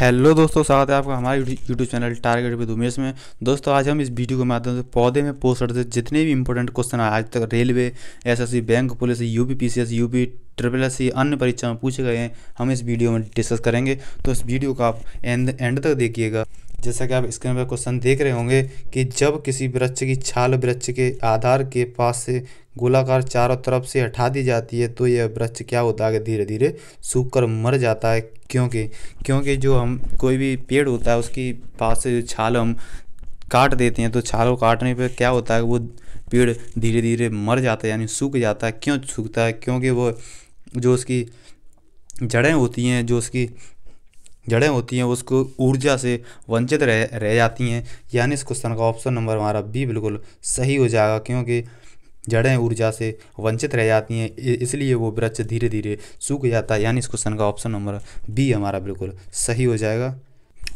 hello दोस्तों स्वागत है आपका हमारे YouTube channel target with Umesh में दोस्तों आज हम इस वीडियो के माध्यम से पौधे में पोस्टर से जितने भी इंपॉर्टेंट क्वेश्चन आज तक railway SSC bank police UP PCS UP triple S C अन्य परीक्षा में पूछे गए हैं हम इस वीडियो में डिस्कस करेंगे तो इस वीडियो को आप एंड एंड तक देखिएगा जैसा कि आप स्क्रीन पर क्वेश्चन देख रहे होंगे कि जब किसी वृक्ष की छाल वृक्ष के आधार के पास से गोलाकार चारों तरफ से हटा दी जाती है तो यह वृक्ष क्या होता है धीरे धीरे सूख कर मर जाता है क्योंकि क्योंकि जो हम कोई भी पेड़ होता है उसकी पास से जो छाल हम काट देते हैं तो छाल को काटने पर क्या होता है वो पेड़ धीरे धीरे मर जाता है यानी सूख जाता है क्यों सूखता है क्योंकि वो जो उसकी जड़ें होती हैं जो उसकी जड़ें होती हैं उसको ऊर्जा से वंचित रह रह जाती हैं यानी इस क्वेश्चन का ऑप्शन नंबर हमारा बी बिल्कुल सही हो जाएगा क्योंकि जड़ें ऊर्जा से वंचित रह जाती हैं इसलिए वो वृक्ष धीरे धीरे सूख जाता है यानी इस क्वेश्चन का ऑप्शन नंबर बी हमारा बिल्कुल सही हो जाएगा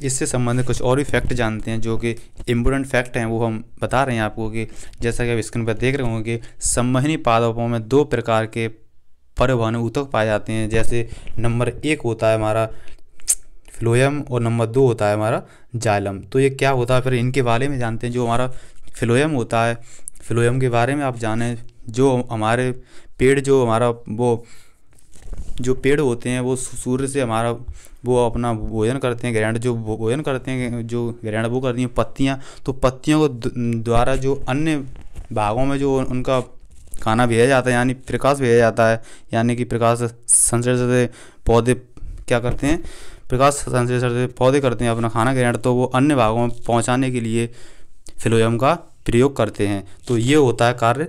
इससे संबंधित कुछ और भी फैक्ट जानते हैं जो कि इम्पोर्टेंट फैक्ट हैं वो हम बता रहे हैं आपको कि जैसा कि आप स्क्रीन पर देख रहे होंगे संवहनी पादपों में दो प्रकार के परिवहन ऊतक पाए जाते हैं जैसे नंबर एक होता है हमारा फ्लोयम और नंबर दो होता है हमारा जालम तो ये क्या होता है फिर इनके बारे में जानते हैं जो हमारा फ्लोयम होता है फ्लोयम के बारे में आप जाने जो हमारे पेड़ जो हमारा वो जो पेड़ होते हैं वो सूर्य से हमारा वो अपना भोजन करते हैं ग्रहण जो भोजन करते हैं जो ग्रहण वो करती हैं पत्तियाँ तो पत्तियों को द्वारा जो अन्य भागों में जो उनका खाना भेजा जाता है यानी प्रकाश भेजा जाता है यानी कि प्रकाश संसद से पौधे क्या करते हैं विकास संश्लेषण पौधे करते हैं अपना खाना ग्रहण तो वो अन्य भागों में पहुँचाने के लिए फिलोयम का प्रयोग करते हैं तो ये होता है कार्य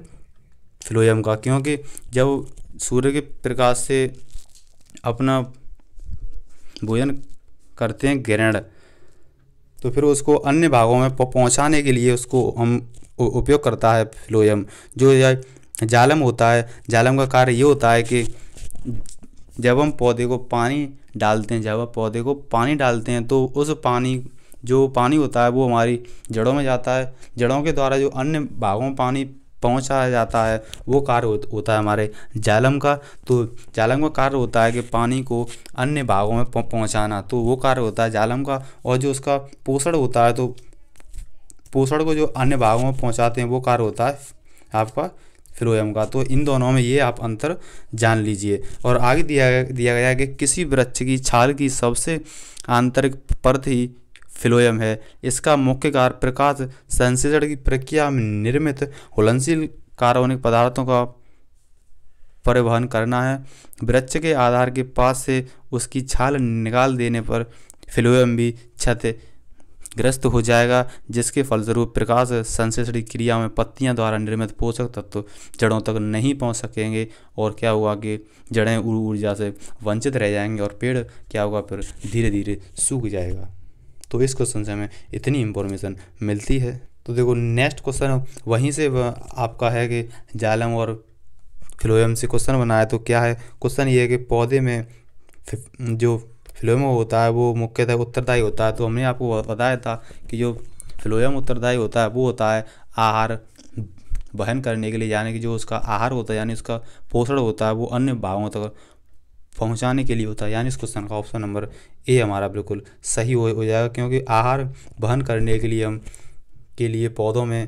फिलोयम का क्योंकि जब सूर्य के प्रकाश से अपना भोजन करते हैं ग्रहण तो फिर उसको अन्य भागों में पहुंचाने के लिए उसको हम उपयोग करता है फ्लोयम जो जालम होता है जालम का कार्य ये होता है कि जब हम पौधे को पानी डालते हैं जब आप पौधे को पानी डालते हैं तो उस पानी जो पानी होता है वो हमारी जड़ों में जाता है जड़ों के द्वारा जो अन्य भागों में पानी पहुंचाया जाता है वो कार्य हो, होता है हमारे जालम का तो जालम का कार्य होता है कि पानी को अन्य भागों में पहुंचाना तो वो कार्य होता है जालम का और जो उसका पोषण होता है तो पोषण को जो अन्य भागों में पहुंचाते हैं वो कार्य होता है आपका फ्लोएम का तो इन दोनों में ये आप अंतर जान लीजिए और आगे दिया दिया गया कि किसी वृक्ष की छाल की सबसे आंतरिक परत ही फिलोयम है इसका मुख्य कार्य प्रकाश संश्लेषण की प्रक्रिया में निर्मित हुलनशील कार्बनिक पदार्थों का परिवहन करना है वृक्ष के आधार के पास से उसकी छाल निकाल देने पर फिलोयम भी क्षत ग्रस्त हो जाएगा जिसके फलस्वरूप प्रकाश संश्लेषण क्रिया में पत्तियां द्वारा निर्मित पोषक तत्व जड़ों तक नहीं पहुंच सकेंगे और क्या हुआ कि जड़ें ऊर्जा से वंचित रह जाएंगे और पेड़ क्या होगा फिर धीरे धीरे सूख जाएगा तो इस क्वेश्चन से हमें इतनी इन्फॉर्मेशन मिलती है तो देखो नेक्स्ट क्वेश्चन वहीं से आपका है कि जालम और फ्लोएम से क्वेश्चन बनाया तो क्या है क्वेश्चन ये है कि पौधे में जो फ्लोएम होता है वो मुख्यतः उत्तरदायी होता है तो हमने आपको बताया था कि जो फ्लोएम उत्तरदायी होता है वो होता है आहार वहन करने के लिए यानी कि जो उसका आहार होता है यानी उसका पोषण होता है वो अन्य भावों तक पहुंचाने के लिए होता है यानी इस क्वेश्चन का ऑप्शन नंबर ए हमारा बिल्कुल सही हो, हो जाएगा क्योंकि आहार वहन करने के लिए हम के लिए पौधों में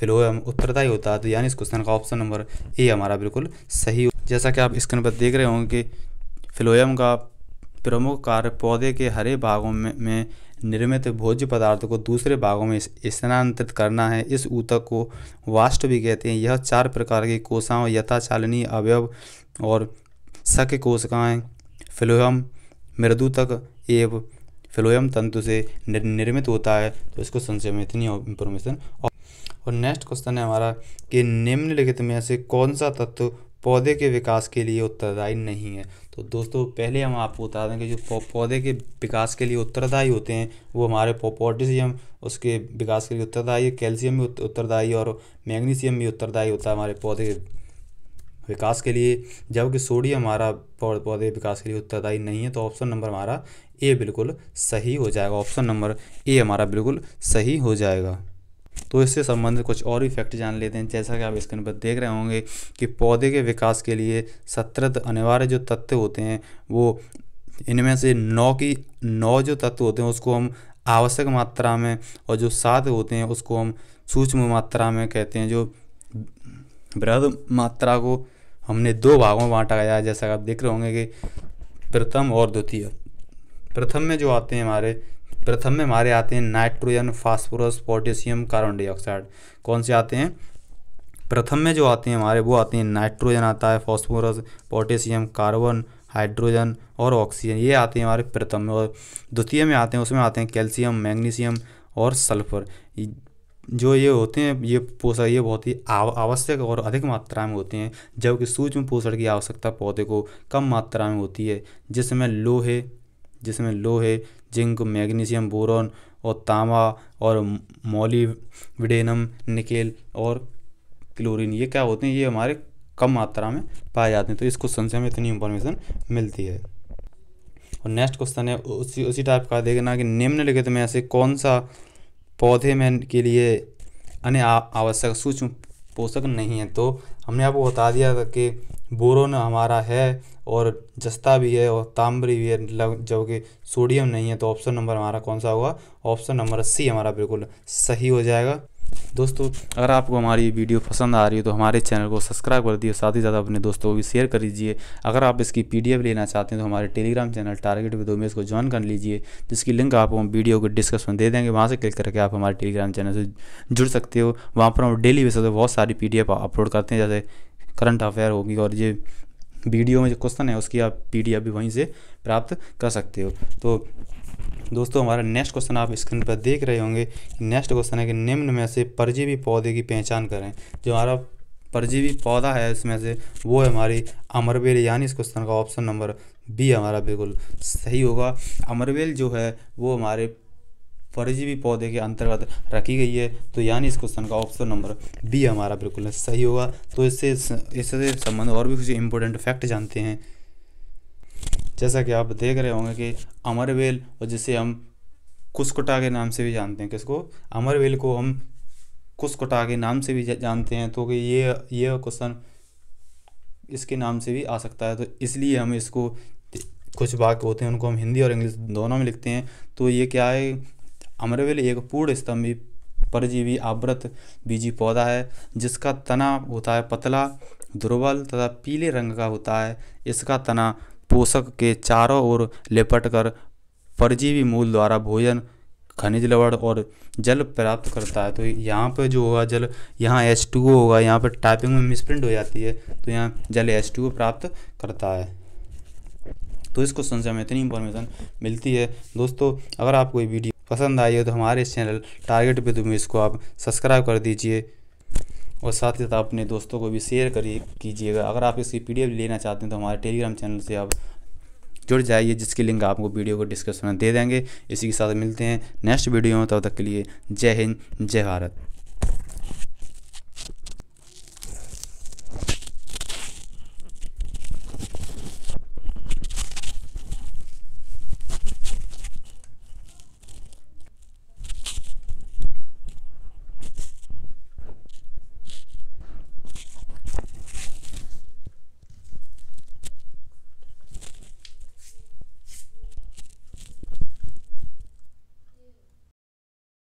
फ्लोएम उत्तरदायी होता है तो यानी इस क्वेश्चन का ऑप्शन नंबर ए हमारा बिल्कुल सही जैसा कि आप स्क्रीन पर देख रहे होंगे कि फ्लोएम का प्रमुख कार्य पौधे के हरे भागों में, में निर्मित भोज्य पदार्थ को दूसरे भागों में स्थानांतरित करना है इस ऊतक को वाष्ट भी कहते हैं यह चार प्रकार की कोशाओं यथाचालनी अवयव और शक कोशिकाएँ फिलोयम तक एवं फ्लोयम तंतु से निर्मित होता है तो इसको संशय में इतनी इन्फॉर्मेशन और नेक्स्ट क्वेश्चन है हमारा कि निम्नलिखित में से कौन सा तत्व पौधे के विकास के लिए उत्तरदायी नहीं है तो दोस्तों पहले हम आपको बता दें कि जो पौधे के विकास के लिए उत्तरदायी होते हैं वो हमारे पोटेशियम उसके विकास के लिए उत्तरदायी है कैल्शियम भी उत्तरदायी और मैग्नीशियम भी उत्तरदायी होता है हमारे पौधे के विकास के लिए जबकि सोडियम हमारा पौधे विकास के लिए उत्तरदायी नहीं है तो ऑप्शन नंबर हमारा ए बिल्कुल सही हो जाएगा ऑप्शन नंबर ए हमारा बिल्कुल सही हो जाएगा तो इससे संबंधित कुछ और भी फैक्ट जान लेते हैं जैसा कि आप स्क्रीन पर देख रहे होंगे कि पौधे के विकास के लिए सत्रत अनिवार्य जो तत्व होते हैं वो इनमें से नौ की नौ जो तत्व होते हैं उसको हम आवश्यक मात्रा में और जो सात होते हैं उसको हम सूक्ष्म मात्रा में कहते हैं जो बृहद मात्रा को हमने दो भागों में बांटा गया है जैसा आप देख रहे होंगे कि प्रथम और द्वितीय प्रथम में जो आते हैं हमारे प्रथम में हमारे आते हैं nitrogen phosphorus potassium carbon dioxide कौन से आते हैं प्रथम में जो आते हैं हमारे वो आते हैं नाइट्रोजन आता है फॉस्फोरस पोटेशियम कार्बन हाइड्रोजन और ऑक्सीजन ये आते हैं हमारे प्रथम में और द्वितीय में आते हैं उसमें आते हैं कैल्शियम मैग्नीशियम और सल्फर जो ये होते हैं ये पोषक ये बहुत ही आवश्यक और अधिक मात्रा में होते हैं जबकि सूक्ष्म पोषण की आवश्यकता पौधे को कम मात्रा में होती है जिसमें लोहे जिसमें लोहे जिंक मैग्नीशियम बोरॉन और तांबा और मोलीविडेनम निकेल और क्लोरीन ये क्या होते हैं ये हमारे कम मात्रा में पाए जाते हैं तो इस क्वेश्चन से हमें इतनी इन्फॉर्मेशन मिलती है और नेक्स्ट क्वेश्चन है उसी उसी टाइप का देखना कि निम्नलिखित में ऐसे कौन सा पौधे में के लिए अन्य आवश्यक सूक्ष्म पोषक नहीं है तो हमने आपको बता दिया था कि बोरोन हमारा है और जस्ता भी है और ताम्री भी है जबकि सोडियम नहीं है तो ऑप्शन नंबर हमारा कौन सा होगा ऑप्शन नंबर सी हमारा बिल्कुल सही हो जाएगा दोस्तों अगर आपको हमारी वीडियो पसंद आ रही हो तो हमारे चैनल को सब्सक्राइब कर दीजिए साथ ही साथ अपने दोस्तों को भी शेयर कर दीजिए अगर आप इसकी पीडीएफ लेना चाहते हैं तो हमारे Telegram channel target with Umesh को ज्वाइन कर लीजिए जिसकी लिंक आपको हम वीडियो को डिस्क्रिप्शन दे देंगे वहाँ से क्लिक करके आप हमारे टेलीग्राम चैनल से जुड़ सकते हो वहाँ पर हम डेली बेसिस पर बहुत सारी पी अपलोड करते हैं जैसे करंट अफेयर होगी और ये वीडियो में जो क्वेश्चन है उसकी आप पी भी वहीं से प्राप्त कर सकते हो तो दोस्तों हमारा नेक्स्ट क्वेश्चन आप स्क्रीन पर देख रहे होंगे नेक्स्ट क्वेश्चन है कि निम्न में से परजीवी पौधे की पहचान करें जो हमारा परजीवी पौधा है इसमें से वो है हमारी अमरबेल यानी इस क्वेश्चन का ऑप्शन नंबर बी हमारा बिल्कुल सही होगा अमरबेल जो है वो हमारे फर्जी पौधे के अंतर्गत रखी गई है तो यानी इस क्वेश्चन का ऑप्शन नंबर बी हमारा बिल्कुल सही होगा तो इससे इससे संबंध और भी कुछ इंपॉर्टेंट फैक्ट जानते हैं जैसा कि आप देख रहे होंगे कि अमरवेल और जिसे हम कुशकुटा के नाम से भी जानते हैं किसको अमरवेल को हम कुशकुटा के नाम से भी जानते हैं तो कि ये ये क्वेश्चन इसके नाम से भी आ सकता है तो इसलिए हम इसको कुछ वाक्य होते हैं उनको हम हिंदी और इंग्लिश दोनों में लिखते हैं तो ये क्या है अमरवेल एक पूर्ण स्तंभी परजीवी आवृत बीजी पौधा है जिसका तना होता है पतला दुर्बल तथा पीले रंग का होता है इसका तना पोषक के चारों ओर लिपट कर परजीवी मूल द्वारा भोजन खनिज लवण और जल प्राप्त करता है तो यहाँ पर जो होगा जल यहाँ एच टू ओ होगा यहाँ पर टाइपिंग में मिसप्रिंट हो जाती है तो यहाँ जल एच टू ओ प्राप्त करता है तो इस क्वेश्चन से हमें इतनी इन्फॉर्मेशन मिलती है दोस्तों अगर आपको ये वीडियो पसंद आई हो तो हमारे इस चैनल टारगेट पे तुम्हें इसको आप सब्सक्राइब कर दीजिए और साथ ही साथ अपने दोस्तों को भी शेयर करिए कीजिएगा अगर आप इसकी पी लेना चाहते हैं तो हमारे टेलीग्राम चैनल से आप जुड़ जाइए जिसकी लिंक आपको वीडियो को डिस्क्रिप्शन में दे देंगे इसी के साथ मिलते हैं नेक्स्ट वीडियो में तब तक के लिए जय हिंद जय भारत